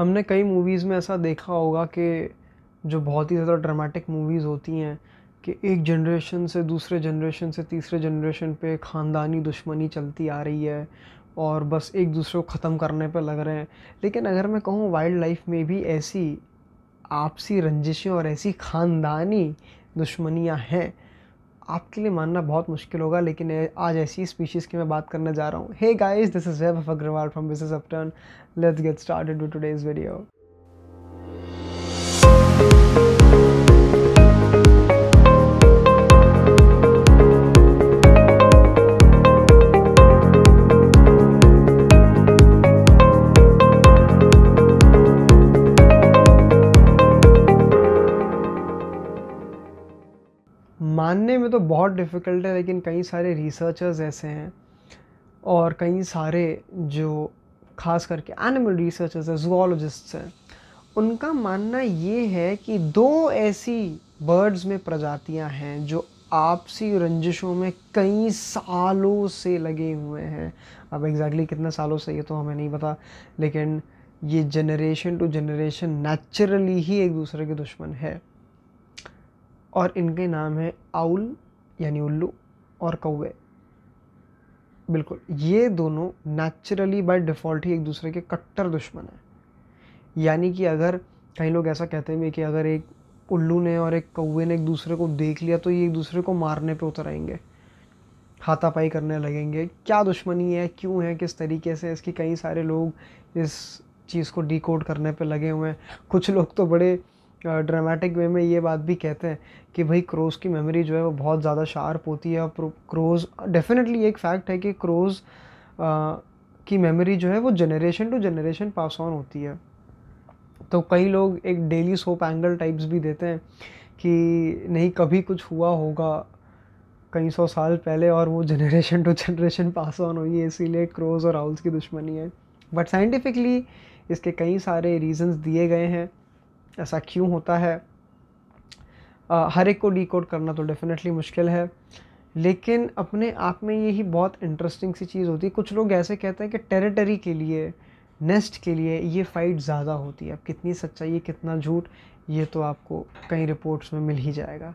हमने कई मूवीज़ में ऐसा देखा होगा कि जो बहुत ही ज़्यादा ड्रामेटिक मूवीज़ होती हैं कि एक जनरेशन से दूसरे जनरेशन से तीसरे जनरेशन पे ख़ानदानी दुश्मनी चलती आ रही है और बस एक दूसरे को ख़त्म करने पे लग रहे हैं लेकिन अगर मैं कहूँ वाइल्ड लाइफ में भी ऐसी आपसी रंजिशें और ऐसी ख़ानदानी दुश्मनियाँ हैं आपके लिए मानना बहुत मुश्किल होगा लेकिन आज ऐसी स्पीशीज़ की मैं बात करने जा रहा हूँ हे गाइस दिस इज़ वेब Agrawal from Business Upturn let's get started with today's video मानने में तो बहुत डिफ़िकल्ट है लेकिन कई सारे रिसर्चर्स ऐसे हैं और कई सारे जो खास करके एनिमल रिसर्चर्स हैं जूलॉजिस्ट्स हैं उनका मानना ये है कि दो ऐसी बर्ड्स में प्रजातियां हैं जो आपसी रंजिशों में कई सालों से लगे हुए हैं अब एग्जैक्टली exactly कितने सालों से ये तो हमें नहीं पता लेकिन ये जनरेशन टू जनरेशन नेचुरली ही एक दूसरे के दुश्मन है और इनके नाम है आउल यानी उल्लू और कौवे बिल्कुल ये दोनों नेचुरली बाय डिफ़ॉल्ट ही एक दूसरे के कट्टर दुश्मन हैं यानी कि अगर कई लोग ऐसा कहते हैं कि अगर एक उल्लू ने और एक कौवे ने एक दूसरे को देख लिया तो ये एक दूसरे को मारने पर उतर आएंगे हाथापाई करने लगेंगे क्या दुश्मनी है क्यों है किस तरीके से इसकी कई सारे लोग इस चीज़ को डिकोड करने पे लगे हुए हैं कुछ लोग तो बड़े ड्रामेटिक वे में ये बात भी कहते हैं कि भाई क्रोज़ की मेमोरी जो है वो बहुत ज़्यादा शार्प होती है और क्रोज़ डेफिनेटली एक फैक्ट है कि क्रोज़ की मेमोरी जो है वो generation to generation pass on होती है तो कई लोग एक डेली सोप एंगल टाइप्स भी देते हैं कि नहीं कभी कुछ हुआ होगा कई सौ साल पहले और वो generation to generation pass on हुई है इसीलिए क्रोज़ और आउल्स की दुश्मनी है बट साइंटिफिकली इसके कई सारे रीजंस दिए गए हैं ऐसा क्यों होता है आ, हर एक को डी करना तो डेफिनेटली मुश्किल है लेकिन अपने आप में यही बहुत इंटरेस्टिंग सी चीज़ होती है कुछ लोग ऐसे कहते हैं कि टेरिटरी के लिए नेस्ट के लिए ये फ़ाइट ज़्यादा होती है अब कितनी सच्चाई है कितना झूठ ये तो आपको कई रिपोर्ट्स में मिल ही जाएगा